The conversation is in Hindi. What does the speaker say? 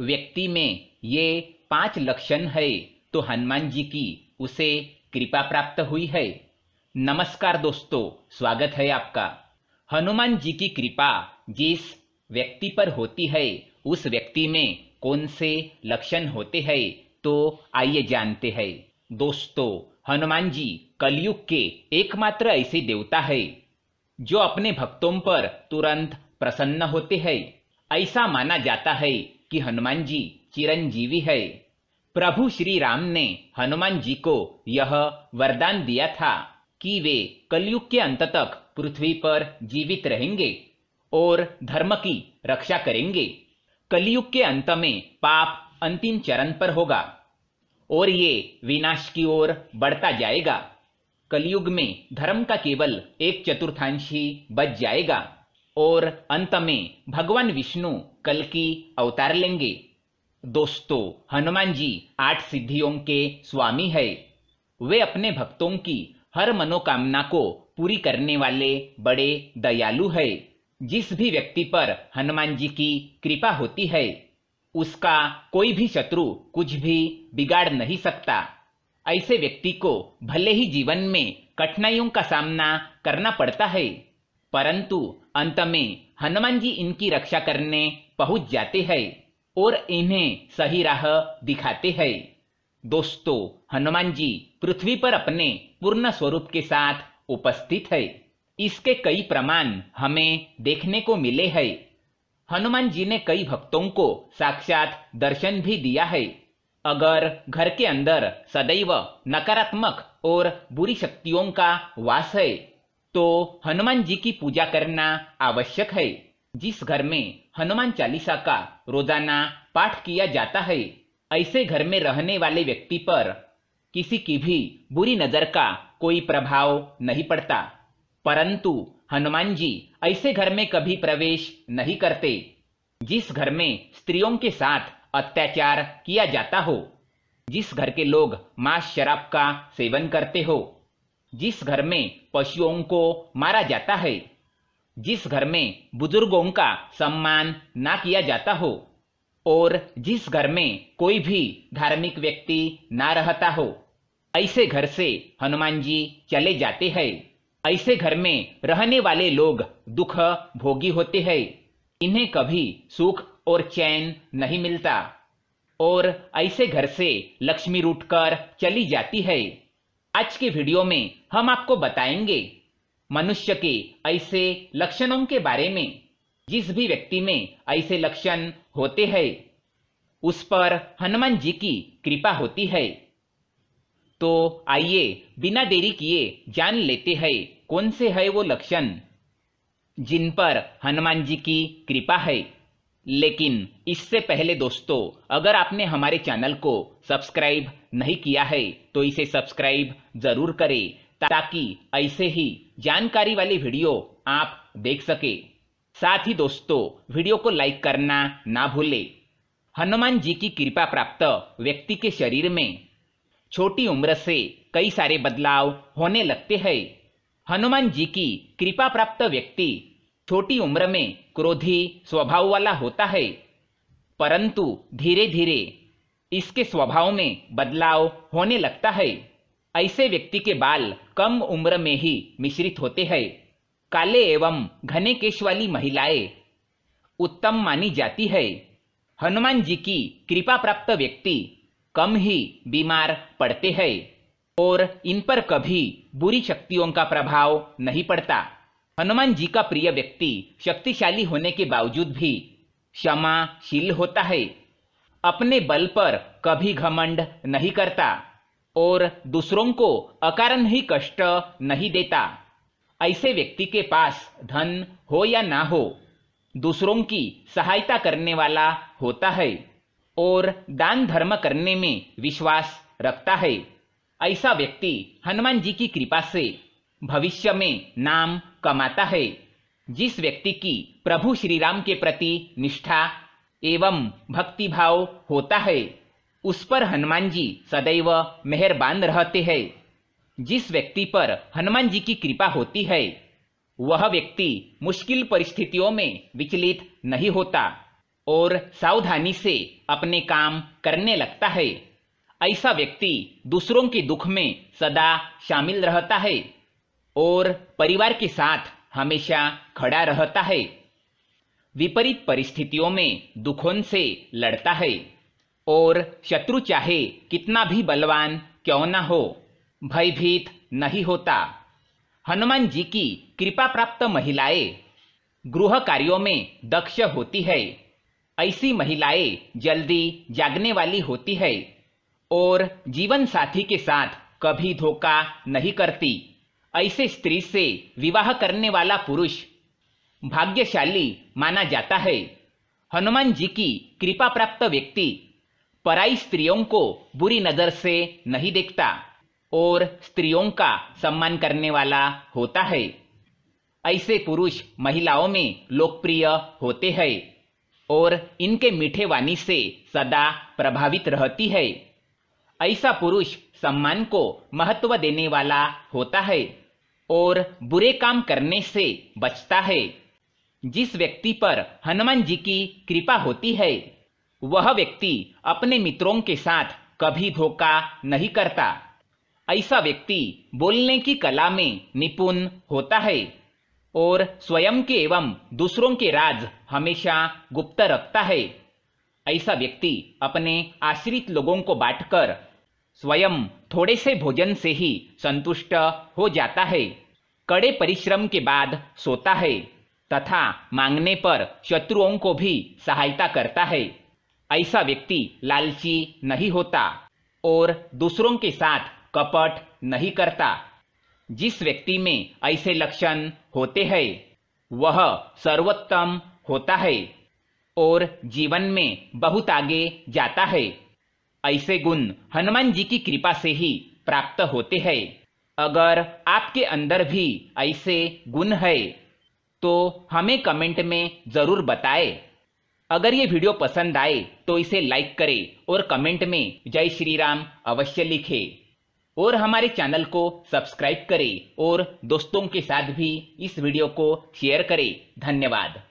व्यक्ति में ये पांच लक्षण है तो हनुमान जी की उसे कृपा प्राप्त हुई है नमस्कार दोस्तों स्वागत है आपका हनुमान जी की कृपा जिस व्यक्ति पर होती है उस व्यक्ति में कौन से लक्षण होते हैं तो आइए जानते हैं दोस्तों हनुमान जी कलयुग के एकमात्र ऐसे देवता है जो अपने भक्तों पर तुरंत प्रसन्न होते हैं ऐसा माना जाता है कि हनुमान जी चिरंजीवी है प्रभु श्री राम ने हनुमान जी को यह वरदान दिया था कि वे कलयुग के अंत तक पृथ्वी पर जीवित रहेंगे और धर्म की रक्षा करेंगे कलयुग के अंत में पाप अंतिम चरण पर होगा और ये विनाश की ओर बढ़ता जाएगा कलयुग में धर्म का केवल एक चतुर्थांश ही बच जाएगा और अंत में भगवान विष्णु कल की अवतार लेंगे दोस्तों हनुमान जी आठ सिद्धियों के स्वामी है वे अपने भक्तों की हर मनोकामना को पूरी करने वाले बड़े दयालु है जिस भी व्यक्ति पर हनुमान जी की कृपा होती है उसका कोई भी शत्रु कुछ भी बिगाड़ नहीं सकता ऐसे व्यक्ति को भले ही जीवन में कठिनाइयों का सामना करना पड़ता है परंतु अंत में हनुमान जी इनकी रक्षा करने पहुंच जाते हैं और इन्हें सही राह दिखाते हैं दोस्तों हनुमान जी पृथ्वी पर अपने पूर्ण स्वरूप के साथ उपस्थित है इसके कई प्रमाण हमें देखने को मिले हैं हनुमान जी ने कई भक्तों को साक्षात दर्शन भी दिया है अगर घर के अंदर सदैव नकारात्मक और बुरी शक्तियों का वास है तो हनुमान जी की पूजा करना आवश्यक है जिस घर में हनुमान चालीसा का रोजाना पाठ किया जाता है ऐसे घर में रहने वाले व्यक्ति पर किसी की भी बुरी नजर का कोई प्रभाव नहीं पड़ता परंतु हनुमान जी ऐसे घर में कभी प्रवेश नहीं करते जिस घर में स्त्रियों के साथ अत्याचार किया जाता हो जिस घर के लोग मांस शराब का सेवन करते हो जिस घर में पशुओं को मारा जाता है जिस घर में बुजुर्गों का सम्मान ना किया जाता हो और जिस घर में कोई भी धार्मिक व्यक्ति ना रहता हो ऐसे घर से हनुमान जी चले जाते हैं ऐसे घर में रहने वाले लोग दुख भोगी होते हैं इन्हें कभी सुख और चैन नहीं मिलता और ऐसे घर से लक्ष्मी रूठकर चली जाती है आज के वीडियो में हम आपको बताएंगे मनुष्य के ऐसे लक्षणों के बारे में जिस भी व्यक्ति में ऐसे लक्षण होते हैं उस पर हनुमान जी की कृपा होती है तो आइए बिना देरी किए जान लेते हैं कौन से है वो लक्षण जिन पर हनुमान जी की कृपा है लेकिन इससे पहले दोस्तों अगर आपने हमारे चैनल को सब्सक्राइब नहीं किया है तो इसे सब्सक्राइब जरूर करें ताकि ऐसे ही जानकारी वाली वीडियो आप देख सके साथ ही दोस्तों वीडियो को लाइक करना ना भूले हनुमान जी की कृपा प्राप्त व्यक्ति के शरीर में छोटी उम्र से कई सारे बदलाव होने लगते हैं हनुमान जी की कृपा प्राप्त व्यक्ति छोटी उम्र में क्रोधी स्वभाव वाला होता है परंतु धीरे धीरे इसके स्वभाव में बदलाव होने लगता है ऐसे व्यक्ति के बाल कम उम्र में ही मिश्रित होते हैं काले एवं घने केश वाली महिलाएं उत्तम मानी जाती है हनुमान जी की कृपा प्राप्त व्यक्ति कम ही बीमार पड़ते हैं और इन पर कभी बुरी शक्तियों का प्रभाव नहीं पड़ता हनुमान जी का प्रिय व्यक्ति शक्तिशाली होने के बावजूद भी क्षमाशील होता है अपने बल पर कभी घमंड नहीं करता और दूसरों को अकारण ही कष्ट नहीं देता ऐसे व्यक्ति के पास धन हो या ना हो दूसरों की सहायता करने वाला होता है और दान धर्म करने में विश्वास रखता है ऐसा व्यक्ति हनुमान जी की कृपा से भविष्य में नाम कमाता है जिस व्यक्ति की प्रभु श्री राम के प्रति निष्ठा एवं भक्ति भाव होता है उस पर हनुमान जी सदैव मेहरबान रहते हैं जिस व्यक्ति पर हनुमान जी की कृपा होती है वह व्यक्ति मुश्किल परिस्थितियों में विचलित नहीं होता और सावधानी से अपने काम करने लगता है ऐसा व्यक्ति दूसरों के दुख में सदा शामिल रहता है और परिवार के साथ हमेशा खड़ा रहता है विपरीत परिस्थितियों में दुखों से लड़ता है और शत्रु चाहे कितना भी बलवान क्यों ना हो भयभीत नहीं होता हनुमान जी की कृपा प्राप्त महिलाएं गृह कार्यों में दक्ष होती है ऐसी महिलाएं जल्दी जागने वाली होती है और जीवन साथी के साथ कभी धोखा नहीं करती ऐसे स्त्री से विवाह करने वाला पुरुष भाग्यशाली माना जाता है हनुमान जी की कृपा प्राप्त व्यक्ति पराई स्त्रियों को बुरी नजर से नहीं देखता और स्त्रियों का सम्मान करने वाला होता है ऐसे पुरुष महिलाओं में लोकप्रिय होते हैं और इनके मीठे वाणी से सदा प्रभावित रहती है ऐसा पुरुष सम्मान को महत्व देने वाला होता है और बुरे काम करने से बचता है जिस व्यक्ति पर हनुमान जी की कृपा होती है वह व्यक्ति अपने मित्रों के साथ कभी धोखा नहीं करता ऐसा व्यक्ति बोलने की कला में निपुण होता है और स्वयं के एवं दूसरों के राज हमेशा गुप्त रखता है ऐसा व्यक्ति अपने आश्रित लोगों को बांटकर स्वयं थोड़े से भोजन से ही संतुष्ट हो जाता है कड़े परिश्रम के बाद सोता है तथा मांगने पर शत्रुओं को भी सहायता करता है ऐसा व्यक्ति लालची नहीं होता और दूसरों के साथ कपट नहीं करता जिस व्यक्ति में ऐसे लक्षण होते हैं वह सर्वोत्तम होता है और जीवन में बहुत आगे जाता है ऐसे गुण हनुमान जी की कृपा से ही प्राप्त होते हैं अगर आपके अंदर भी ऐसे गुण है तो हमें कमेंट में ज़रूर बताएं। अगर ये वीडियो पसंद आए तो इसे लाइक करें और कमेंट में जय श्री राम अवश्य लिखें और हमारे चैनल को सब्सक्राइब करें और दोस्तों के साथ भी इस वीडियो को शेयर करें धन्यवाद